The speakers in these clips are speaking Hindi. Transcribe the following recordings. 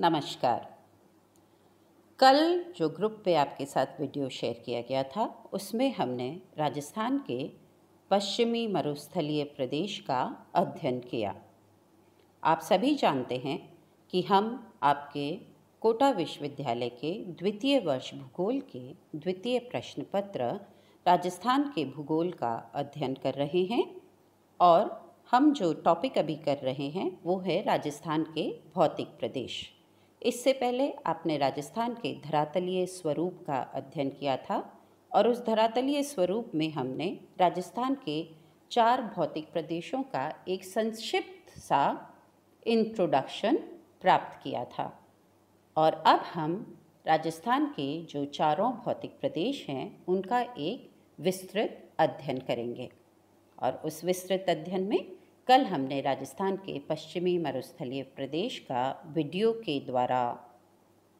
नमस्कार कल जो ग्रुप पे आपके साथ वीडियो शेयर किया गया था उसमें हमने राजस्थान के पश्चिमी मरुस्थलीय प्रदेश का अध्ययन किया आप सभी जानते हैं कि हम आपके कोटा विश्वविद्यालय के द्वितीय वर्ष भूगोल के द्वितीय प्रश्न पत्र राजस्थान के भूगोल का अध्ययन कर रहे हैं और हम जो टॉपिक अभी कर रहे हैं वो है राजस्थान के भौतिक प्रदेश इससे पहले आपने राजस्थान के धरातलीय स्वरूप का अध्ययन किया था और उस धरातलीय स्वरूप में हमने राजस्थान के चार भौतिक प्रदेशों का एक संक्षिप्त सा इंट्रोडक्शन प्राप्त किया था और अब हम राजस्थान के जो चारों भौतिक प्रदेश हैं उनका एक विस्तृत अध्ययन करेंगे और उस विस्तृत अध्ययन में कल हमने राजस्थान के पश्चिमी मरुस्थलीय प्रदेश का वीडियो के द्वारा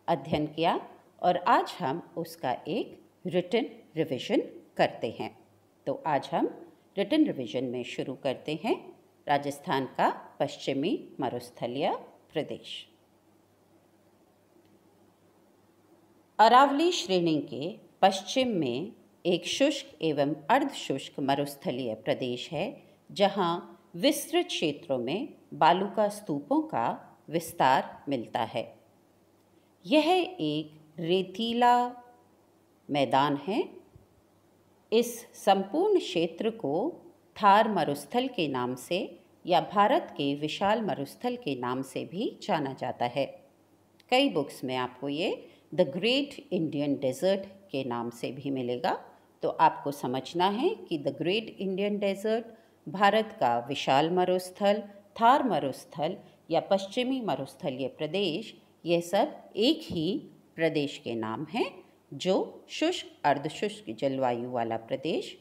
अध्ययन किया और आज हम उसका एक रिटर्न रिवीजन करते हैं तो आज हम रिटर्न रिवीजन में शुरू करते हैं राजस्थान का पश्चिमी मरुस्थलीय प्रदेश अरावली श्रेणी के पश्चिम में एक शुष्क एवं अर्धशुष्क मरुस्थलीय प्रदेश है जहाँ विस्तृत क्षेत्रों में बालू स्तूपों का विस्तार मिलता है यह एक रेतीला मैदान है इस संपूर्ण क्षेत्र को थार मरुस्थल के नाम से या भारत के विशाल मरुस्थल के नाम से भी जाना जाता है कई बुक्स में आपको ये द ग्रेट इंडियन डेजर्ट के नाम से भी मिलेगा तो आपको समझना है कि the great Indian desert Bharat का विशाल मरुस्थल थार मरुस्थल या पश्चिमी मरुस्थलीय प्रदेश यह सब एक ही प्रदेश के नाम हैं जो शुष्क अर्धशुष्क जलवायु वाला प्रदेश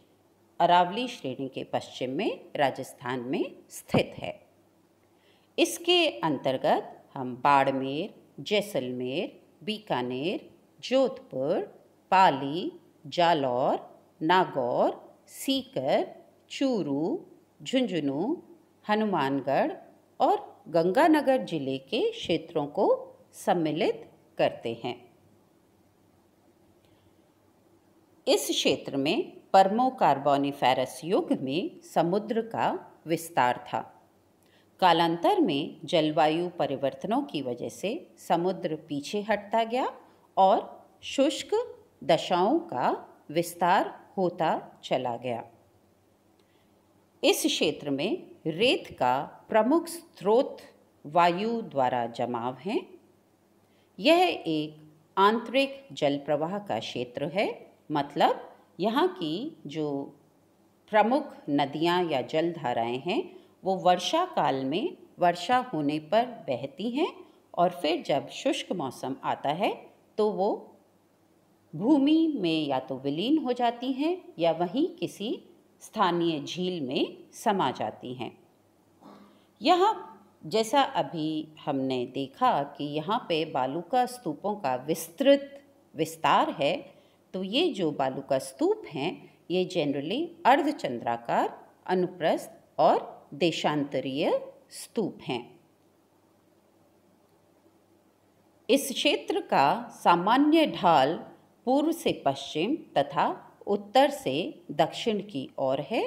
अरावली श्रेणी के पश्चिम में राजस्थान में स्थित है इसके अंतर्गत हम बाड़मेर जैसलमेर बीकानेर जोधपुर पाली जालौर नागौर सीकर चूरू झुंझुनू हनुमानगढ़ और गंगानगर जिले के क्षेत्रों को सम्मिलित करते हैं इस क्षेत्र में परमो कार्बोनिफेरस युग में समुद्र का विस्तार था कालांतर में जलवायु परिवर्तनों की वजह से समुद्र पीछे हटता गया और शुष्क दशाओं का विस्तार होता चला गया इस क्षेत्र में रेत का प्रमुख स्रोत वायु द्वारा जमाव है यह एक आंतरिक जल प्रवाह का क्षेत्र है मतलब यहाँ की जो प्रमुख नदियाँ या जल धाराएँ हैं वो वर्षा काल में वर्षा होने पर बहती हैं और फिर जब शुष्क मौसम आता है तो वो भूमि में या तो विलीन हो जाती हैं या वहीं किसी स्थानीय झील में समा जाती हैं यहाँ जैसा अभी हमने देखा कि यहाँ पे बालुका स्तूपों का विस्तृत विस्तार है तो ये जो बालुका स्तूप हैं ये जनरली अर्धचंद्राकार अनुप्रस्थ और देशांतरीय स्तूप हैं इस क्षेत्र का सामान्य ढाल पूर्व से पश्चिम तथा उत्तर से दक्षिण की ओर है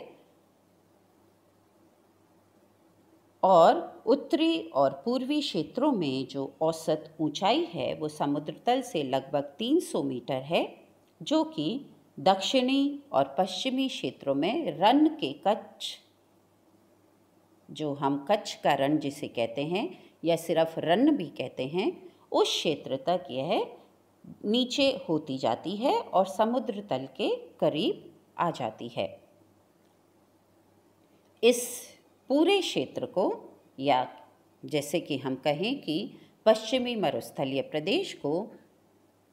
और उत्तरी और पूर्वी क्षेत्रों में जो औसत ऊंचाई है वो समुद्र तल से लगभग 300 मीटर है जो कि दक्षिणी और पश्चिमी क्षेत्रों में रन के कच्छ जो हम कच्छ का रन जिसे कहते हैं या सिर्फ रन भी कहते हैं उस क्षेत्र तक यह नीचे होती जाती है और समुद्र तल के करीब आ जाती है इस पूरे क्षेत्र को या जैसे कि हम कहें कि पश्चिमी मरुस्थलीय प्रदेश को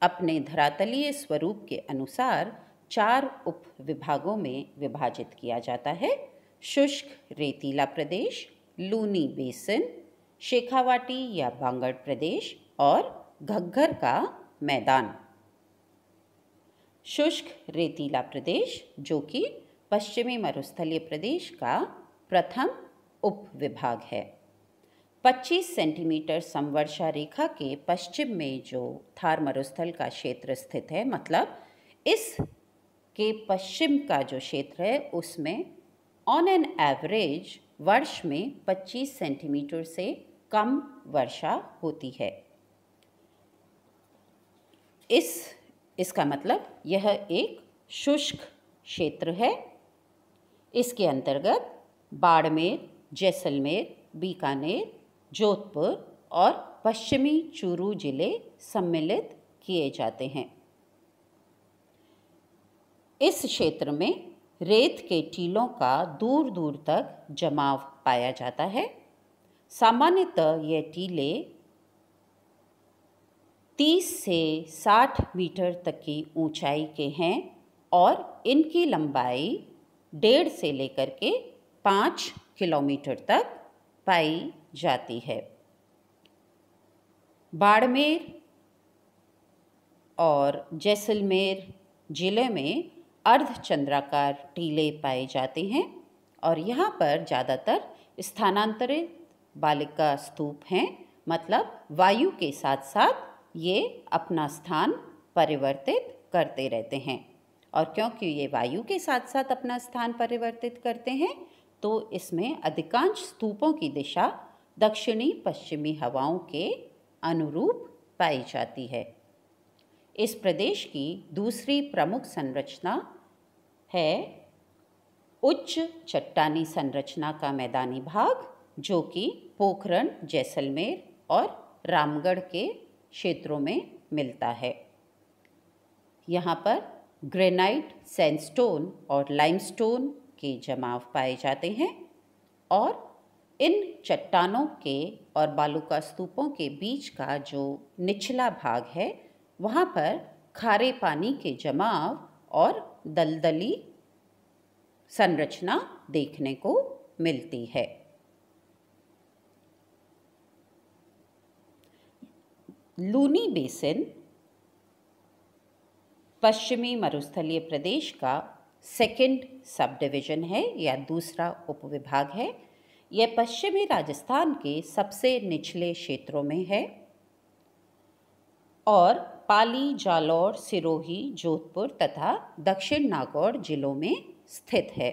अपने धरातलीय स्वरूप के अनुसार चार उप विभागों में विभाजित किया जाता है शुष्क रेतीला प्रदेश लूनी बेसिन शेखावाटी या बांगड़ प्रदेश और घग्घर का मैदान शुष्क रेतीला प्रदेश जो कि पश्चिमी मरुस्थलीय प्रदेश का प्रथम उपविभाग है 25 सेंटीमीटर समवर्षा रेखा के पश्चिम में जो थार मरुस्थल का क्षेत्र स्थित है मतलब इस के पश्चिम का जो क्षेत्र है उसमें ऑन एन एवरेज वर्ष में 25 सेंटीमीटर से कम वर्षा होती है इस इसका मतलब यह एक शुष्क क्षेत्र है इसके अंतर्गत बाड़मेर जैसलमेर बीकानेर जोधपुर और पश्चिमी चूरू जिले सम्मिलित किए जाते हैं इस क्षेत्र में रेत के टीलों का दूर दूर तक जमाव पाया जाता है सामान्यतः ये टीले 30 से 60 मीटर तक की ऊंचाई के हैं और इनकी लंबाई डेढ़ से लेकर के पाँच किलोमीटर तक पाई जाती है बाड़मेर और जैसलमेर ज़िले में अर्धचंद्राकार टीले पाए जाते हैं और यहाँ पर ज़्यादातर स्थानांतरित बालिका स्तूप हैं मतलब वायु के साथ साथ ये अपना स्थान परिवर्तित करते रहते हैं और क्योंकि ये वायु के साथ साथ अपना स्थान परिवर्तित करते हैं तो इसमें अधिकांश स्तूपों की दिशा दक्षिणी पश्चिमी हवाओं के अनुरूप पाई जाती है इस प्रदेश की दूसरी प्रमुख संरचना है उच्च चट्टानी संरचना का मैदानी भाग जो कि पोखरण जैसलमेर और रामगढ़ के क्षेत्रों में मिलता है यहाँ पर ग्रेनाइट सैंडस्टोन और लाइमस्टोन के जमाव पाए जाते हैं और इन चट्टानों के और बालू का स्तूपों के बीच का जो निचला भाग है वहाँ पर खारे पानी के जमाव और दलदली संरचना देखने को मिलती है लूनी बेसिन पश्चिमी मरुस्थलीय प्रदेश का सेकंड सब डिवीज़न है या दूसरा उपविभाग है यह पश्चिमी राजस्थान के सबसे निचले क्षेत्रों में है और पाली जालौर सिरोही जोधपुर तथा दक्षिण नागौर जिलों में स्थित है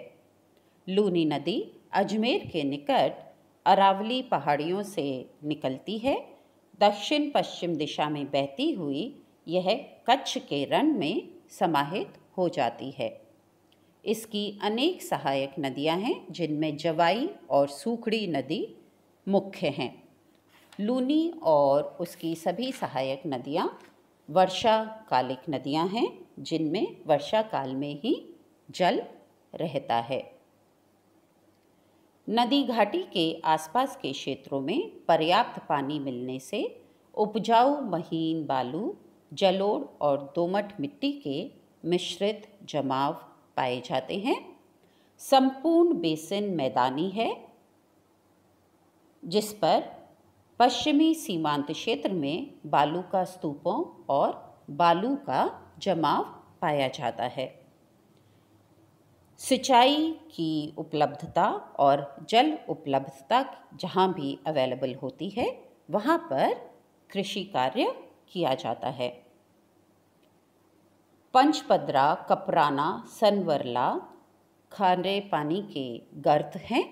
लूनी नदी अजमेर के निकट अरावली पहाड़ियों से निकलती है दक्षिण पश्चिम दिशा में बहती हुई यह कच्छ के रण में समाहित हो जाती है इसकी अनेक सहायक नदियां हैं जिनमें जवाई और सूखड़ी नदी मुख्य हैं लूनी और उसकी सभी सहायक नदियां वर्षाकालिक नदियां हैं जिनमें वर्षा काल में ही जल रहता है नदी घाटी के आसपास के क्षेत्रों में पर्याप्त पानी मिलने से उपजाऊ महीन बालू जलोड़ और दोमट मिट्टी के मिश्रित जमाव पाए जाते हैं संपूर्ण बेसिन मैदानी है जिस पर पश्चिमी सीमांत क्षेत्र में बालू का स्तूपों और बालू का जमाव पाया जाता है सिंचाई की उपलब्धता और जल उपलब्धता जहाँ भी अवेलेबल होती है वहाँ पर कृषि कार्य किया जाता है पंचपद्रा कपराना सनवरला खारे पानी के गर्त हैं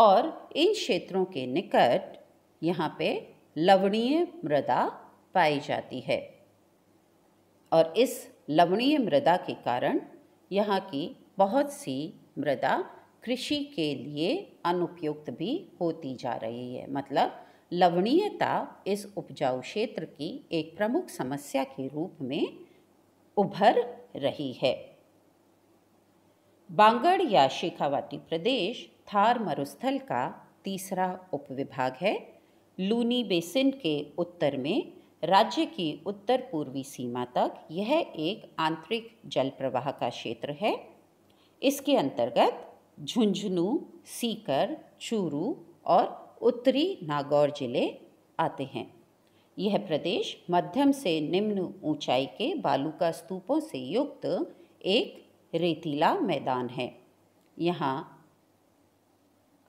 और इन क्षेत्रों के निकट यहाँ पे लवणीय मृदा पाई जाती है और इस लवणीय मृदा के कारण यहाँ की बहुत सी मृदा कृषि के लिए अनुपयुक्त भी होती जा रही है मतलब लवणीयता इस उपजाऊ क्षेत्र की एक प्रमुख समस्या के रूप में उभर रही है बांगड़ या शेखावाटी प्रदेश थार मरुस्थल का तीसरा उपविभाग है लूनी बेसिन के उत्तर में राज्य की उत्तर पूर्वी सीमा तक यह एक आंतरिक जल प्रवाह का क्षेत्र है इसके अंतर्गत झुंझुनू सीकर चूरू और उत्तरी नागौर जिले आते हैं यह प्रदेश मध्यम से निम्न ऊंचाई के का स्तूपों से युक्त एक रेतीला मैदान है यहाँ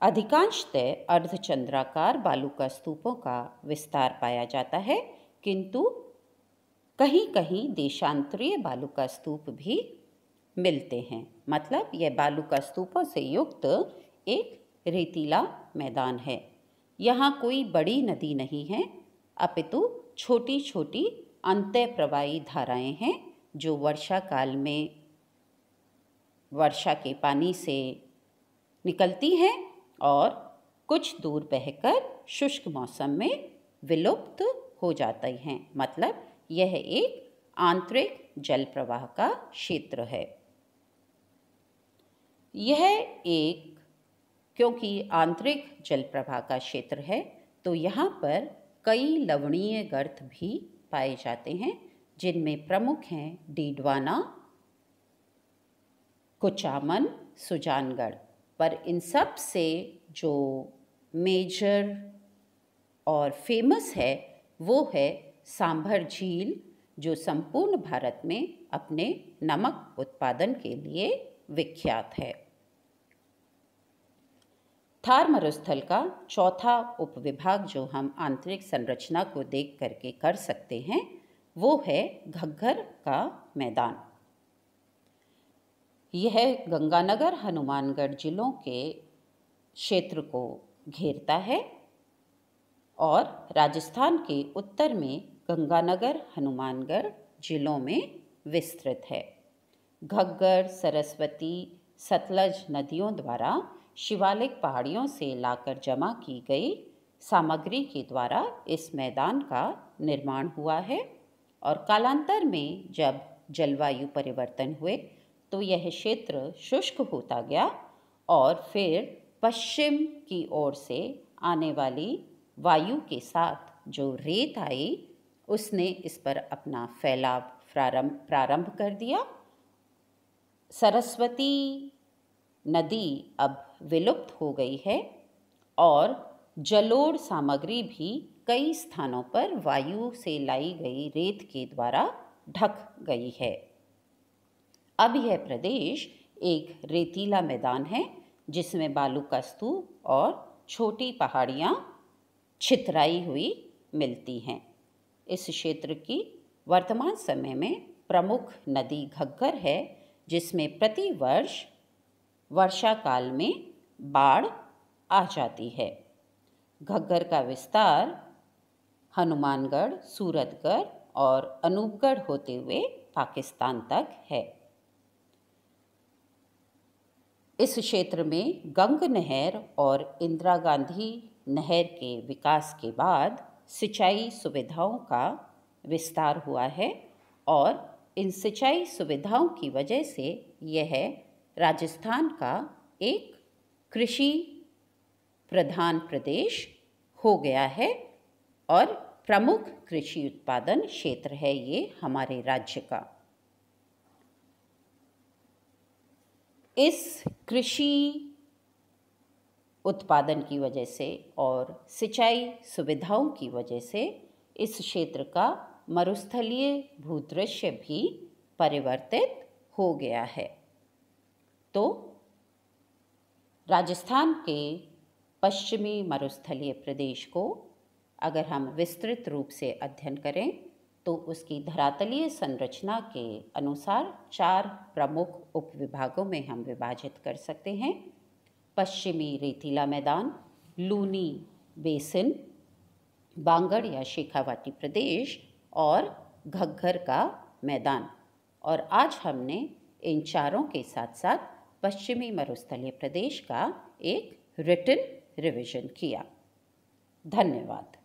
अधिकांशतः अर्धचंद्राकार का स्तूपों का विस्तार पाया जाता है किंतु कहीं कहीं देशांतरीय का स्तूप भी मिलते हैं मतलब यह बालू का स्तूपों से युक्त एक रेतीला मैदान है यहाँ कोई बड़ी नदी नहीं है अपितु छोटी छोटी अंत प्रवाही धाराएं हैं जो वर्षा काल में वर्षा के पानी से निकलती हैं और कुछ दूर बहकर शुष्क मौसम में विलुप्त हो जाती हैं मतलब यह एक आंतरिक जल प्रवाह का क्षेत्र है यह एक क्योंकि आंतरिक जलप्रभा का क्षेत्र है तो यहाँ पर कई लवणीय गर्त भी पाए जाते हैं जिनमें प्रमुख हैं डीडवाना कुचामन सुजानगढ़ पर इन सब से जो मेजर और फेमस है वो है सांभर झील जो संपूर्ण भारत में अपने नमक उत्पादन के लिए विख्यात है थार मरुस्थल का चौथा उपविभाग जो हम आंतरिक संरचना को देख करके कर सकते हैं वो है घग्घर का मैदान यह गंगानगर हनुमानगढ़ जिलों के क्षेत्र को घेरता है और राजस्थान के उत्तर में गंगानगर हनुमानगढ़ जिलों में विस्तृत है घग्गर सरस्वती सतलज नदियों द्वारा शिवालिक पहाड़ियों से लाकर जमा की गई सामग्री के द्वारा इस मैदान का निर्माण हुआ है और कालांतर में जब जलवायु परिवर्तन हुए तो यह क्षेत्र शुष्क होता गया और फिर पश्चिम की ओर से आने वाली वायु के साथ जो रेत आई उसने इस पर अपना फैलाव प्रारंभ प्रारंभ कर दिया सरस्वती नदी अब विलुप्त हो गई है और जलोढ़ सामग्री भी कई स्थानों पर वायु से लाई गई रेत के द्वारा ढक गई है अब यह प्रदेश एक रेतीला मैदान है जिसमें बालू का स्तूप और छोटी पहाड़ियाँ छितराई हुई मिलती हैं इस क्षेत्र की वर्तमान समय में प्रमुख नदी घग्गर है जिसमें प्रति वर्ष वर्षा काल में बाढ़ आ जाती है घग्गर का विस्तार हनुमानगढ़ सूरतगढ़ और अनूपगढ़ होते हुए पाकिस्तान तक है इस क्षेत्र में गंग नहर और इंदिरा गांधी नहर के विकास के बाद सिंचाई सुविधाओं का विस्तार हुआ है और इन सिंचाई सुविधाओं की वजह से यह राजस्थान का एक कृषि प्रधान प्रदेश हो गया है और प्रमुख कृषि उत्पादन क्षेत्र है ये हमारे राज्य का इस कृषि उत्पादन की वजह से और सिंचाई सुविधाओं की वजह से इस क्षेत्र का मरुस्थलीय भूदृश्य भी परिवर्तित हो गया है तो राजस्थान के पश्चिमी मरुस्थलीय प्रदेश को अगर हम विस्तृत रूप से अध्ययन करें तो उसकी धरातलीय संरचना के अनुसार चार प्रमुख उपविभागों में हम विभाजित कर सकते हैं पश्चिमी रेतीला मैदान लूनी बेसिन बांगड़ या शेखावाटी प्रदेश और घग्घर का मैदान और आज हमने इन चारों के साथ साथ पश्चिमी मरुस्थलीय प्रदेश का एक रिटन रिवीजन किया धन्यवाद